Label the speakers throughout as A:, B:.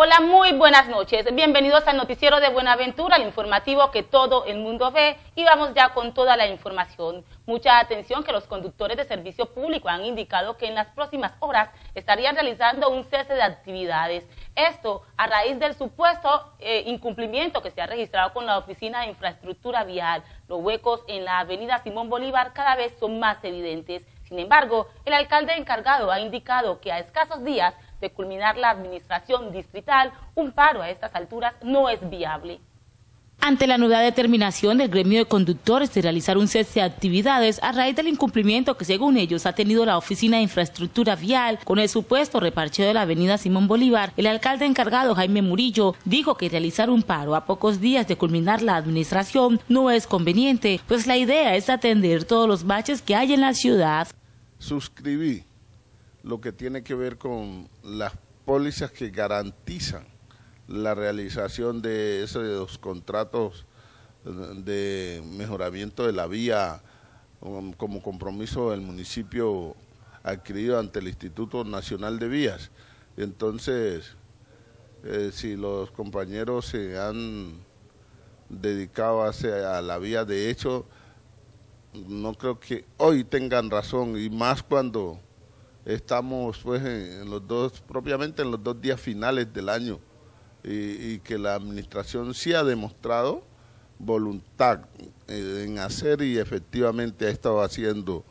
A: Hola, muy buenas noches. Bienvenidos al noticiero de Buenaventura, el informativo que todo el mundo ve y vamos ya con toda la información. Mucha atención que los conductores de servicio público han indicado que en las próximas horas estarían realizando un cese de actividades. Esto a raíz del supuesto eh, incumplimiento que se ha registrado con la Oficina de Infraestructura Vial. Los huecos en la avenida Simón Bolívar cada vez son más evidentes. Sin embargo, el alcalde encargado ha indicado que a escasos días de culminar la administración distrital, un paro a estas alturas no es viable. Ante la nueva determinación del gremio de conductores de realizar un cese de actividades a raíz del incumplimiento que según ellos ha tenido la Oficina de Infraestructura Vial con el supuesto reparcheo de la avenida Simón Bolívar, el alcalde encargado Jaime Murillo dijo que realizar un paro a pocos días de culminar la administración no es conveniente, pues la idea es atender todos los baches que hay en la ciudad.
B: Suscribí lo que tiene que ver con las pólizas que garantizan la realización de esos contratos de mejoramiento de la vía um, como compromiso del municipio adquirido ante el Instituto Nacional de Vías. Entonces, eh, si los compañeros se han dedicado a la vía de hecho, no creo que hoy tengan razón, y más cuando estamos pues en, los dos, propiamente en los dos días finales del año y, que la administración sí ha demostrado voluntad eh, en hacer y efectivamente ha estado haciendo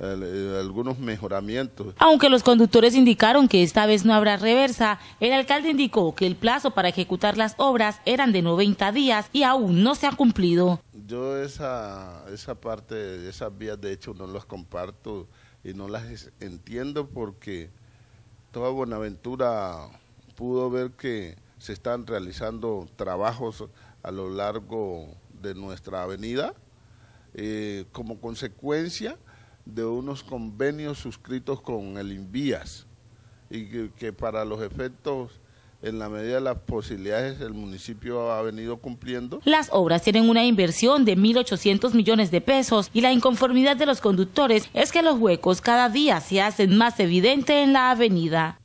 B: eh, algunos mejoramientos.
A: Aunque los conductores indicaron que esta vez no habrá reversa, el alcalde indicó que el plazo para ejecutar las obras eran de 90 días y aún no se ha cumplido.
B: Yo esa, esa parte, esas vías de hecho no las comparto y no las entiendo porque toda Buenaventura pudo ver que se están realizando trabajos a lo largo de nuestra avenida eh, como consecuencia de unos convenios suscritos con el INVIAS y que para los efectos en la medida de las posibilidades el municipio ha venido cumpliendo.
A: Las obras tienen una inversión de 1.800 millones de pesos y la inconformidad de los conductores es que los huecos cada día se hacen más evidente en la avenida.